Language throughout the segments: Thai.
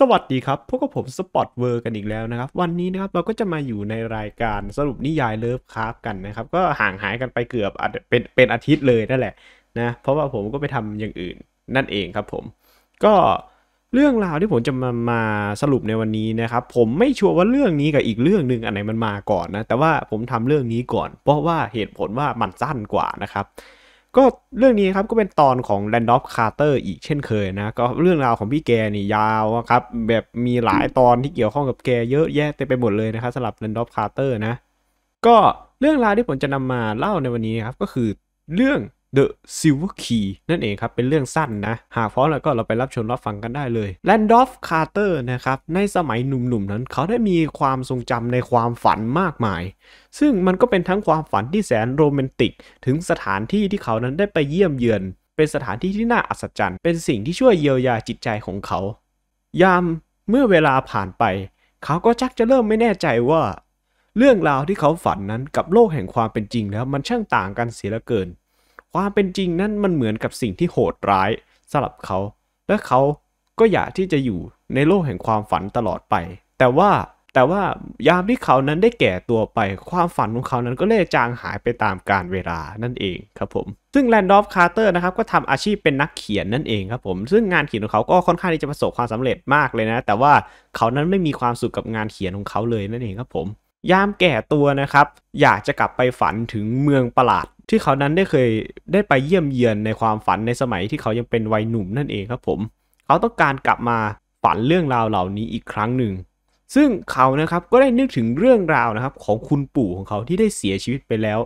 สวัสดีครับ พวกกับผมสปอตเวอร์กันอีกแล้วนะครับ วันนี้นะครับเราก็จะมาอยู่ในรายการสรุปนิยายเลิฟคราฟกันนะครับ ก็ห่างหายกันไปเกือบเป็นเป็นอาทิตย์เลยนั่นแหละนะ เพราะว่าผมก็ไปทำอย่างอื่นนั่นเองครับผม ก็เรื่องราวที่ผมจะมามาสรุปในวันนี้นะครับ ผมไม่ชัวร์ว่าเรื่องนี้กับอีกเรื่องหนึ่งอันไหนมันมาก่อนนะ แต่ว่าผมทำเรื่องนี้ก่อน เพราะว่าเหตุผลว่ามันสั้นกว่านะครับก็เรื่องนี้ครับก็เป็นตอนของแลนดอฟคาร์เตอร์อีกเช่นเคยนะ ก็เรื่องราวของพี่แกนี่ยาวครับ แบบมีหลายตอนที่เกี่ยวข้องกับแกเยอะแยะเต็มไปหมดเลยนะครับสำหรับแลนดอฟคาร์เตอร์นะ ก็เรื่องราวที่ผมจะนำมาเล่าในวันนี้ครับก็คือเรื่อง The Silver Key นั่นเองครับ เป็นเรื่องสั้นนะ หากพร้อมแล้วก็เราไปรับชมรับฟังกันได้เลยแลนดอฟคาร์เตอร์นะครับในสมัยหนุ่มๆนั้นเขาได้มีความทรงจำในความฝันมากมาย ซึ่งมันก็เป็นทั้งความฝันที่แสนโรแมนติก ถึงสถานที่ที่เขานั้นได้ไปเยี่ยมเยือน เป็นสถานที่ที่น่าอัศจรรย์เป็นสิ่งที่ช่วยเยียวยาจิตใจของเขายามเมื่อเวลาผ่านไป เขาก็ชักจะเริ่มไม่แน่ใจว่า เรื่องราวที่เขาฝันนั้นกับโลกแห่งความเป็นจริงแล้วมันช่างต่างกันเสียเหลือเกินความเป็นจริงนั้นมันเหมือนกับสิ่งที่โหดร้ายสำหรับเขา และเขาก็อยากที่จะอยู่ในโลกแห่งความฝันตลอดไป แต่ว่าแต่ว่ายามที่เขานั้นได้แก่ตัวไป ความฝันของเขานั้นก็เล่จางหายไปตามกาลเวลานั่นเองครับผม ซึ่งแลนดอฟคาร์เตอร์นะครับก็ทำอาชีพเป็นนักเขียนนั่นเองครับผม ซึ่งงานเขียนของเขาก็ค่อนข้างที่จะประสบความสำเร็จมากเลยนะ แต่ว่าเขานั้นไม่มีความสุขกับงานเขียนของเขาเลยนั่นเองครับผม ยามแก่ตัวนะครับ อยากจะกลับไปฝันถึงเมืองประหลาดที่เขานั้นได้เคยได้ไปเยี่ยมเยือนในความฝันในสมัยที่เขายังเป็นวัยหนุ่มนั่นเองครับผมเขาต้องการกลับมาฝันเรื่องราวเหล่านี้อีกครั้งหนึ่ง ซึ่งเขานะครับก็ได้นึกถึงเรื่องราวนะครับของคุณปู่ของเขาที่ได้เสียชีวิตไปแล้ว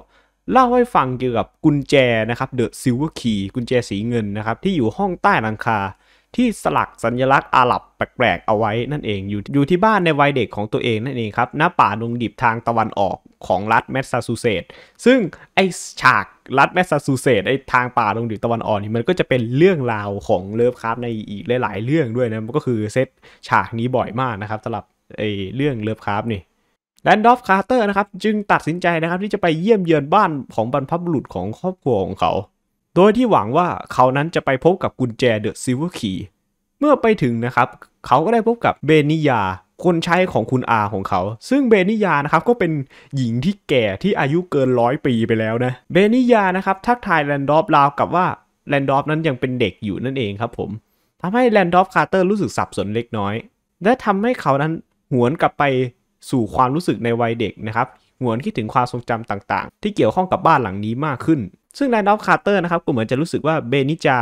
เล่าให้ฟังเกี่ยวกับกุญแจนะครับเดอะซิลเวอร์คีกุญแจสีเงินนะครับที่อยู่ห้องใต้หลังคา ที่สลักสัญลักษณ์อาหรับแปลกๆ เอาไว้นั่นเองอยู่อยู่ที่บ้านในวัยเด็กของตัวเองนั่นเองครับณป่าดงดิบทางตะวันออกของรัฐแมสซาชูเซตซึ่งไอฉากรัฐแมสซาชูเซตไอทางป่าตรงดิวตะวันออกนี่มันก็จะเป็นเรื่องราวของเลิฟคราฟในอีกหลายๆ เรื่องด้วยนะ มันก็คือเซตฉากนี้บ่อยมากนะครับสำหรับไอเรื่องเลิฟคราฟนี่แลนดอฟคาร์เตอร์นะครับจึงตัดสินใจนะครับ ที่จะไปเยี่ยมเยือนบ้านของบรรพบุรุษของครอบครัวของเขา โดยที่หวังว่าเขานั้นจะไปพบกับกุญแจเดอะซิลเวอร์คีเมื่อไปถึงนะครับเขาก็ได้พบกับเบนิยาคนใช้ของคุณอาของเขา ซึ่งเบนิยานะครับ ก็เป็นหญิงที่แก่ที่อายุเกินร้อยปีไปแล้วนะ เบนิยานะครับ ทักทายแลนดอฟราว กับว่าแลนดอฟนั้นยังเป็นเด็กอยู่นั่นเองครับผม ทำให้แลนดอฟคาร์เตอร์รู้สึกสับสนเล็กน้อย และทำให้เขานั้นหวนกลับไปสู่ความรู้สึกในวัยเด็กนะครับ หวนคิดถึงความทรงจำต่างๆ ที่เกี่ยวข้องกับบ้านหลังนี้มากขึ้น ซึ่งแลนดอฟคาร์เตอร์นะครับก็เหมือนจะรู้สึกว่าเบนิจา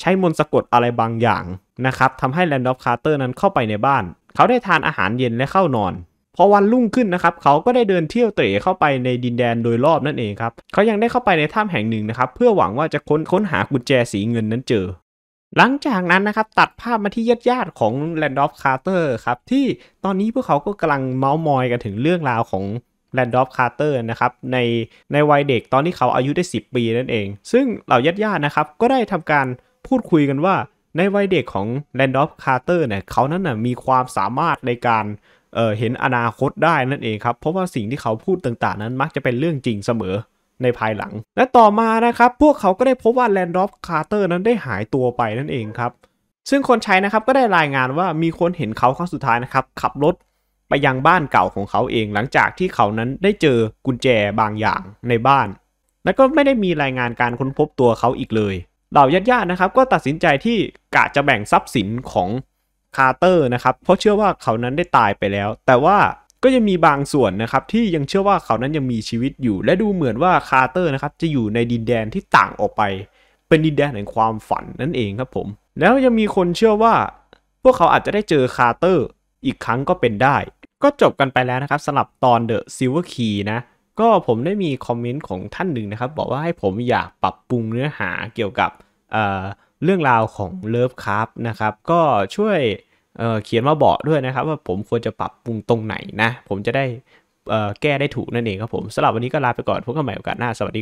ใช้มนต์สะกดอะไรบางอย่างนะครับทำให้แลนดอฟคาร์เตอร์นั้นเข้าไปในบ้านเขาได้ทานอาหารเย็นและเข้านอน พอวันรุ่งขึ้นนะครับเขาก็ได้เดินเที่ยวเตะเข้าไปในดินแดนโดยรอบนั่นเองครับเขายังได้เข้าไปในถ้ำแห่งหนึ่งนะครับ เพื่อหวังว่าจะค้นค้นหากุญแจสีเงินนั้นเจอ หลังจากนั้นนะครับ ตัดภาพมาที่ญาติญาติของแลนดอฟคาร์เตอร์ครับที่ตอนนี้พวกเขาก็กำลังเมาส์มอยกันถึงเรื่องราวของแลนดอฟคาร์เตอร์นะครับในในวัยเด็กตอนที่เขาอายุได้10 ปีนั่นเอง ซึ่งเหล่าญาติญาตินะครับก็ได้ทำการพูดคุยกันว่าในวัยเด็กของแลนดอฟคาร์เตอร์เนี่ยเขานั้นน่ะมีความสามารถในการเเห็นอนาคตได้นั่นเองครับเพราะว่าสิ่งที่เขาพูดต่างๆนั้นมักจะเป็นเรื่องจริงเสมอในภายหลัง และต่อมานะครับ พวกเขาก็ได้พบว่าแลนดอฟคาร์เตอร์นั้นได้หายตัวไปนั่นเองครับ ซึ่งคนใช้นะครับก็ได้รายงานว่ามีคนเห็นเขาครั้งสุดท้ายนะครับ ขับรถไปยังบ้านเก่าของเขาเอง หลังจากที่เขานั้นได้เจอกุญแจบางอย่างในบ้าน และก็ไม่ได้มีรายงานการค้นพบตัวเขาอีกเลยเหล่าญาติๆนะครับก็ตัดสินใจที่กะจะแบ่งทรัพย์สินของคาร์เตอร์นะครับเพราะเชื่อว่าเขานั้นได้ตายไปแล้ว แต่ว่าก็ยังมีบางส่วนนะครับที่ยังเชื่อว่าเขานั้นยังมีชีวิตอยู่ และดูเหมือนว่าคาร์เตอร์นะครับจะอยู่ในดินแดนที่ต่างออกไป เป็นดินแดนแห่งความฝันนั่นเองครับผมแล้วยังมีคนเชื่อว่า พวกเขาอาจจะได้เจอคาร์เตอร์อีกครั้งก็เป็นได้ ก็จบกันไปแล้วนะครับสำหรับตอนเดอะซิลเวอร์คีนะก็ผมได้มีคอมเมนต์ของท่านหนึ่งนะครับบอกว่าให้ผมอยากปรับปรุงเนื้อหาเกี่ยวกับเรื่องราวของเลิฟคัรนะครับ ก็ช่วยเเขียนมาบอกด้วยนะครับ ว่าผมควรจะปรับปรุงตรงไหนนะ ผมจะได้แก้ได้ถูกนั่นเองครับผมสำหรับวันนี้ก็ลาไปก่อนพบกันใหม่โอกาสหน้า สวัสดี